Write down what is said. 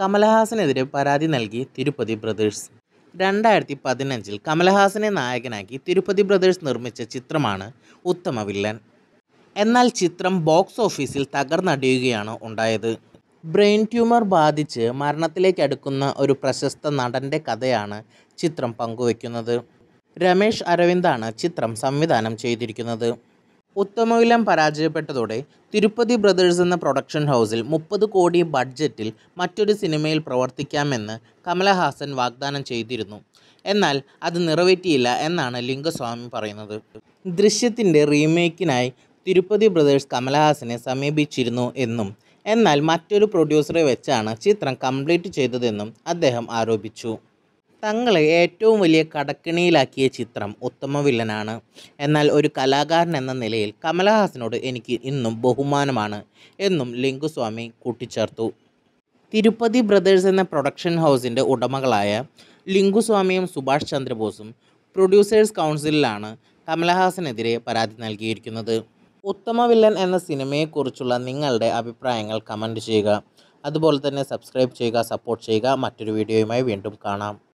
കമലഹാസനെതിരെ പരാതി നൽകി തിരുപ്പതി ബ്രദേഴ്സ് രണ്ടായിരത്തി പതിനഞ്ചിൽ കമലഹാസനെ നായകനാക്കി തിരുപ്പതി ബ്രദേഴ്സ് നിർമ്മിച്ച ചിത്രമാണ് ഉത്തമ വില്ലൻ എന്നാൽ ചിത്രം ബോക്സ് ഓഫീസിൽ തകർന്നടിയുകയാണ് ഉണ്ടായത് ബ്രെയിൻ ട്യൂമർ ബാധിച്ച് മരണത്തിലേക്ക് അടുക്കുന്ന ഒരു പ്രശസ്ത നടൻ്റെ കഥയാണ് ചിത്രം പങ്കുവയ്ക്കുന്നത് രമേഷ് അരവിന്ദാണ് ചിത്രം സംവിധാനം ചെയ്തിരിക്കുന്നത് ഉത്തമവിലം പരാജയപ്പെട്ടതോടെ തിരുപ്പതി ബ്രദേഴ്സ് എന്ന പ്രൊഡക്ഷൻ ഹൗസിൽ മുപ്പത് കോടി ബഡ്ജറ്റിൽ മറ്റൊരു സിനിമയിൽ പ്രവർത്തിക്കാമെന്ന് കമലഹാസൻ വാഗ്ദാനം ചെയ്തിരുന്നു എന്നാൽ അത് നിറവേറ്റിയില്ല എന്നാണ് ലിംഗസ്വാമി പറയുന്നത് ദൃശ്യത്തിൻ്റെ റീമേക്കിനായി തിരുപ്പതി ബ്രദേഴ്സ് കമലഹാസനെ സമീപിച്ചിരുന്നു എന്നും എന്നാൽ മറ്റൊരു പ്രൊഡ്യൂസറെ വെച്ചാണ് ചിത്രം കംപ്ലീറ്റ് ചെയ്തതെന്നും അദ്ദേഹം ആരോപിച്ചു തങ്ങളെ ഏറ്റവും വലിയ കടക്കിണിയിലാക്കിയ ചിത്രം ഉത്തമ വില്ലനാണ് എന്നാൽ ഒരു കലാകാരൻ എന്ന നിലയിൽ കമലഹാസനോട് എനിക്ക് ഇന്നും ബഹുമാനമാണ് എന്നും ലിംഗുസ്വാമി കൂട്ടിച്ചേർത്തു തിരുപ്പതി ബ്രദേഴ്സ് എന്ന പ്രൊഡക്ഷൻ ഹൗസിൻ്റെ ഉടമകളായ ലിംഗുസ്വാമിയും സുഭാഷ് ചന്ദ്രബോസും പ്രൊഡ്യൂസേഴ്സ് കൗൺസിലിലാണ് കമലഹാസനെതിരെ പരാതി നൽകിയിരിക്കുന്നത് ഉത്തമ വില്ലൻ എന്ന സിനിമയെക്കുറിച്ചുള്ള നിങ്ങളുടെ അഭിപ്രായങ്ങൾ കമൻറ്റ് ചെയ്യുക അതുപോലെ തന്നെ സബ്സ്ക്രൈബ് ചെയ്യുക സപ്പോർട്ട് ചെയ്യുക മറ്റൊരു വീഡിയോയുമായി വീണ്ടും കാണാം